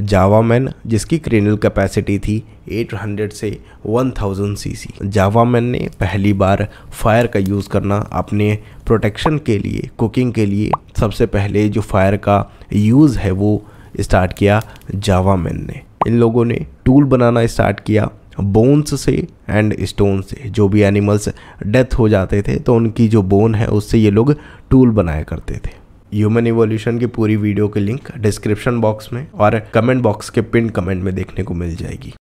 जावामैन जिसकी cranial capacity थी 800 से 1000 सीसी जावामैन ने पहली बार फायर का यूज़ करना अपने प्रोटेक्शन के लिए कुकिंग के लिए सबसे पहले जो फायर का यूज़ है वो स्टार्ट किया जावामैन ने इन लोगों ने टूल बनाना स्टार्ट किया बोन्स से एंड स्टोन से जो भी एनिमल्स डेथ हो जाते थे तो उनकी जो बोन है उससे ये लोग टूल बनाया करते थे ह्यूमन इवोल्यूशन की पूरी वीडियो की लिंक डिस्क्रिप्शन बॉक्स में और कमेंट बॉक्स के पिन कमेंट में देखने को मिल जाएगी